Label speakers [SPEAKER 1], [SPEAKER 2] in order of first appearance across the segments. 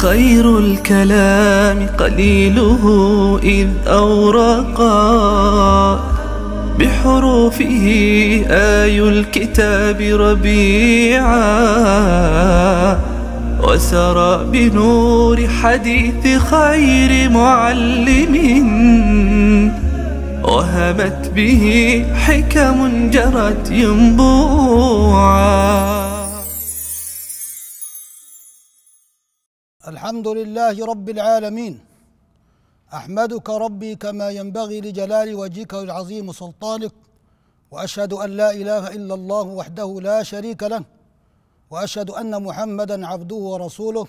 [SPEAKER 1] خير الكلام قليله إذ أورقا بحروفه آي الكتاب ربيعا وسرى بنور حديث خير معلم وهمت
[SPEAKER 2] به حكم جرت ينبوعا الحمد لله رب العالمين احمدك ربي كما ينبغي لجلال وجهك العظيم سلطانك واشهد ان لا اله الا الله وحده لا شريك له واشهد ان محمدا عبده ورسوله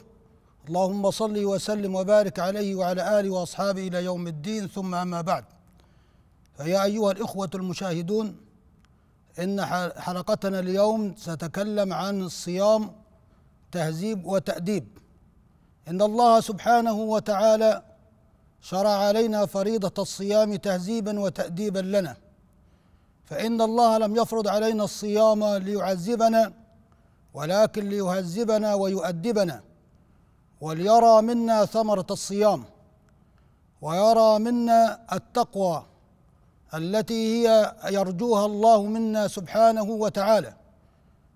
[SPEAKER 2] اللهم صل وسلم وبارك عليه وعلى اله واصحابه الى يوم الدين ثم اما بعد فيا ايها الاخوه المشاهدون ان حلقتنا اليوم ستكلم عن الصيام تهذيب وتاديب ان الله سبحانه وتعالى شرع علينا فريضه الصيام تهذيبا وتاديبا لنا فان الله لم يفرض علينا الصيام ليعذبنا ولكن ليهذبنا ويؤدبنا وليرى منا ثمره الصيام ويرى منا التقوى التي هي يرجوها الله منا سبحانه وتعالى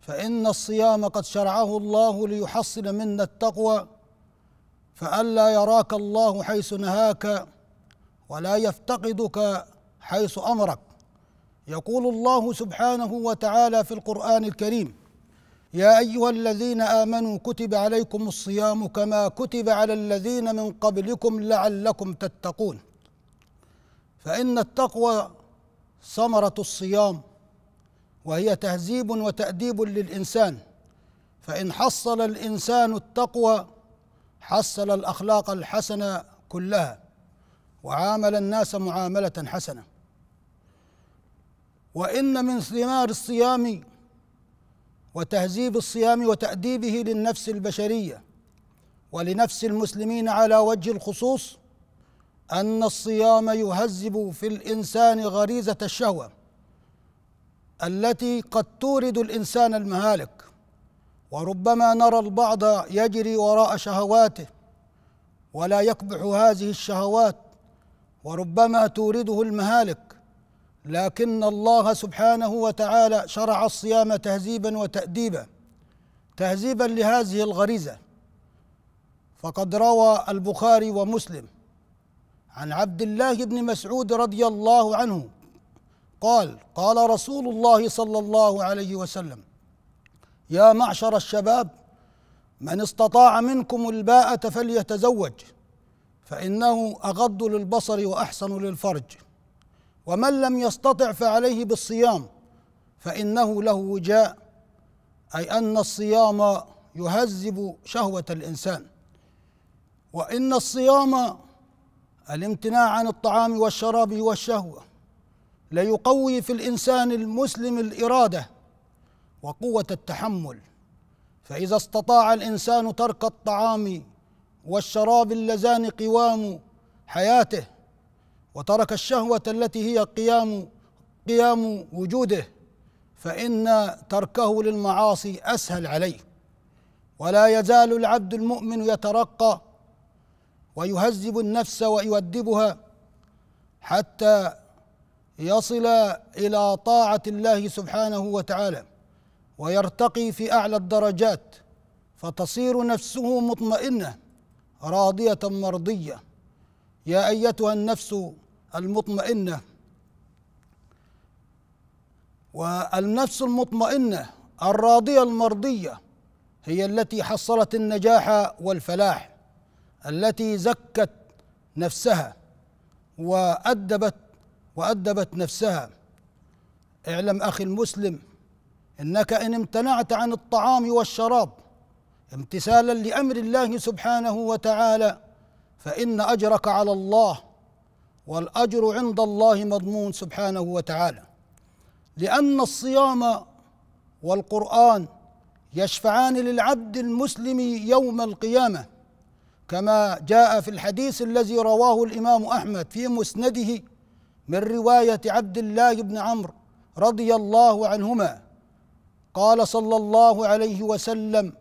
[SPEAKER 2] فان الصيام قد شرعه الله ليحصل منا التقوى فألا يراك الله حيث نهاك ولا يفتقدك حيث أمرك يقول الله سبحانه وتعالى في القرآن الكريم يا أيها الذين آمنوا كتب عليكم الصيام كما كتب على الذين من قبلكم لعلكم تتقون فإن التقوى ثمرة الصيام وهي تهذيب وتأديب للإنسان فإن حصل الإنسان التقوى حصل الاخلاق الحسنه كلها وعامل الناس معامله حسنه وان من ثمار الصيام وتهذيب الصيام وتاديبه للنفس البشريه ولنفس المسلمين على وجه الخصوص ان الصيام يهذب في الانسان غريزه الشهوه التي قد تورد الانسان المهالك وربما نرى البعض يجري وراء شهواته ولا يكبح هذه الشهوات وربما تورده المهالك لكن الله سبحانه وتعالى شرع الصيام تهذيبا وتاديبا تهذيبا لهذه الغريزه فقد روى البخاري ومسلم عن عبد الله بن مسعود رضي الله عنه قال قال رسول الله صلى الله عليه وسلم يا معشر الشباب من استطاع منكم الباءة فليتزوج فإنه أغض للبصر وأحسن للفرج ومن لم يستطع فعليه بالصيام فإنه له وجاء أي أن الصيام يهذب شهوة الإنسان وإن الصيام الامتناع عن الطعام والشراب والشهوة ليقوي في الإنسان المسلم الإرادة وقوه التحمل فاذا استطاع الانسان ترك الطعام والشراب اللذان قوام حياته وترك الشهوه التي هي قيام قيام وجوده فان تركه للمعاصي اسهل عليه ولا يزال العبد المؤمن يترقى ويهذب النفس ويؤدبها حتى يصل الى طاعه الله سبحانه وتعالى ويرتقي في اعلى الدرجات فتصير نفسه مطمئنه راضيه مرضيه يا ايتها النفس المطمئنه والنفس المطمئنه الراضيه المرضيه هي التي حصلت النجاح والفلاح التي زكت نفسها وادبت وادبت نفسها اعلم اخي المسلم انك ان امتنعت عن الطعام والشراب امتثالا لامر الله سبحانه وتعالى فان اجرك على الله والاجر عند الله مضمون سبحانه وتعالى لان الصيام والقران يشفعان للعبد المسلم يوم القيامه كما جاء في الحديث الذي رواه الامام احمد في مسنده من روايه عبد الله بن عمرو رضي الله عنهما قال صلى الله عليه وسلم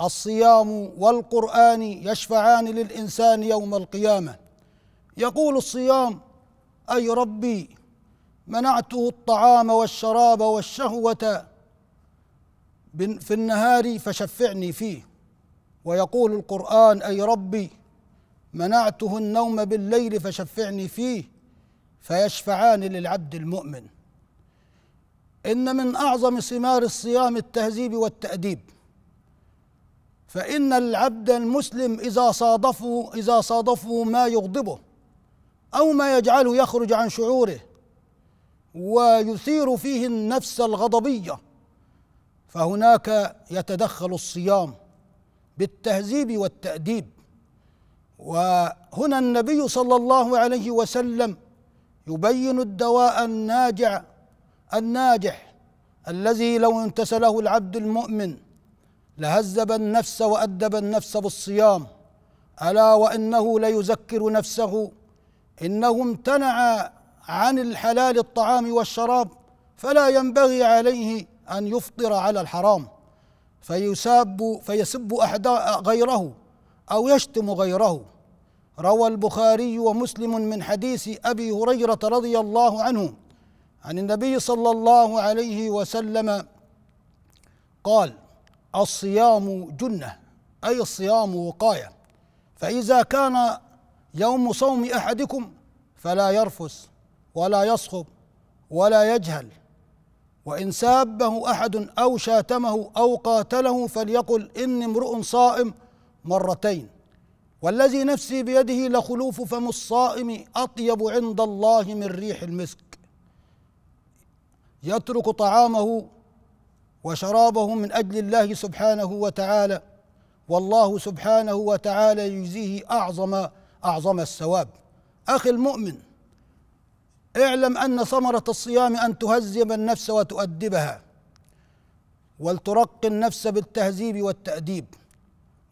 [SPEAKER 2] الصيام والقران يشفعان للانسان يوم القيامه يقول الصيام اي ربي منعته الطعام والشراب والشهوه في النهار فشفعني فيه ويقول القران اي ربي منعته النوم بالليل فشفعني فيه فيشفعان للعبد المؤمن إن من أعظم ثمار الصيام التهذيب والتأديب فإن العبد المسلم إذا صادفه إذا صادفه ما يغضبه أو ما يجعله يخرج عن شعوره ويثير فيه النفس الغضبية فهناك يتدخل الصيام بالتهذيب والتأديب وهنا النبي صلى الله عليه وسلم يبين الدواء الناجع الناجح الذي لو امتثله العبد المؤمن لهذب النفس وأدب النفس بالصيام ألا وإنه ليزكر نفسه إنه امتنع عن الحلال الطعام والشراب فلا ينبغي عليه أن يفطر على الحرام فيساب فيسب أحدا غيره أو يشتم غيره روى البخاري ومسلم من حديث أبي هريرة رضي الله عنه عن النبي صلى الله عليه وسلم قال الصيام جنه اي الصيام وقايه فاذا كان يوم صوم احدكم فلا يرفس ولا يصخب ولا يجهل وان سابه احد او شاتمه او قاتله فليقل اني امرؤ صائم مرتين والذي نفسي بيده لخلوف فم الصائم اطيب عند الله من ريح المسك يترك طعامه وشرابه من اجل الله سبحانه وتعالى والله سبحانه وتعالى يجزيه اعظم اعظم الثواب اخي المؤمن اعلم ان ثمره الصيام ان تهذب النفس وتؤدبها ولترقي النفس بالتهذيب والتاديب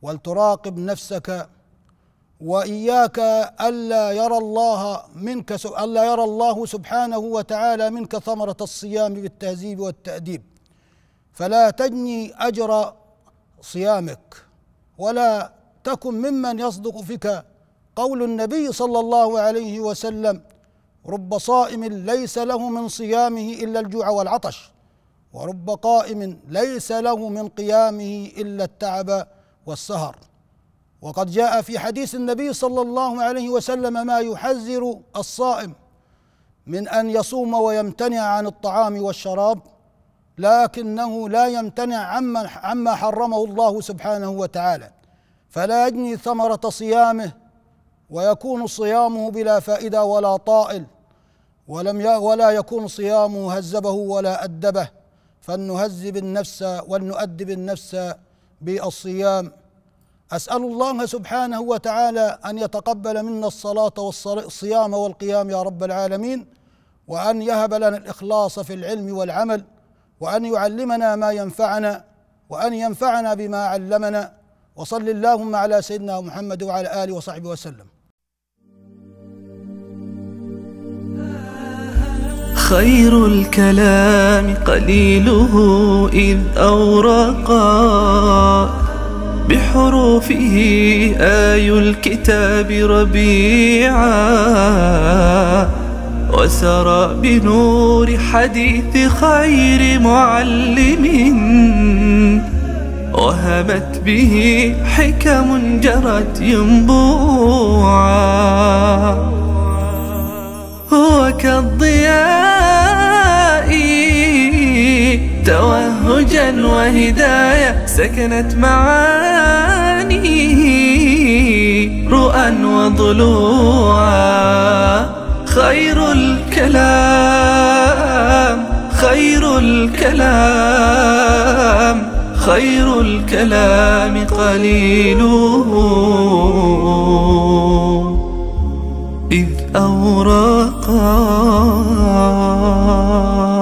[SPEAKER 2] ولتراقب نفسك وإياك ألا يرى الله منك ألا يرى الله سبحانه وتعالى منك ثمرة الصيام بالتهذيب والتأديب فلا تجني أجر صيامك ولا تكن ممن يصدق فيك قول النبي صلى الله عليه وسلم رب صائم ليس له من صيامه إلا الجوع والعطش ورب قائم ليس له من قيامه إلا التعب والسهر وقد جاء في حديث النبي صلى الله عليه وسلم ما يحذر الصائم من ان يصوم ويمتنع عن الطعام والشراب لكنه لا يمتنع عما عما حرمه الله سبحانه وتعالى فلا يجني ثمره صيامه ويكون صيامه بلا فائده ولا طائل ولم ولا يكون صيامه هزبه ولا ادبه فلنهذب النفس ولنؤدب النفس بالصيام أسأل الله سبحانه وتعالى أن يتقبل منا الصلاة والصيام والقيام يا رب العالمين وأن يهب لنا الإخلاص في العلم والعمل وأن يعلمنا ما ينفعنا وأن ينفعنا بما علمنا وصل اللهم على سيدنا محمد وعلى آله وصحبه وسلم
[SPEAKER 1] خير الكلام قليله إذ أورقا بحروفه آي الكتاب ربيعا وسرى بنور حديث خير معلم وهمت به حكم جرت ينبوعا وهداية سكنت معانيه رؤى وضلوعا خير الكلام خير الكلام خير الكلام قليله
[SPEAKER 2] إذ أوراقا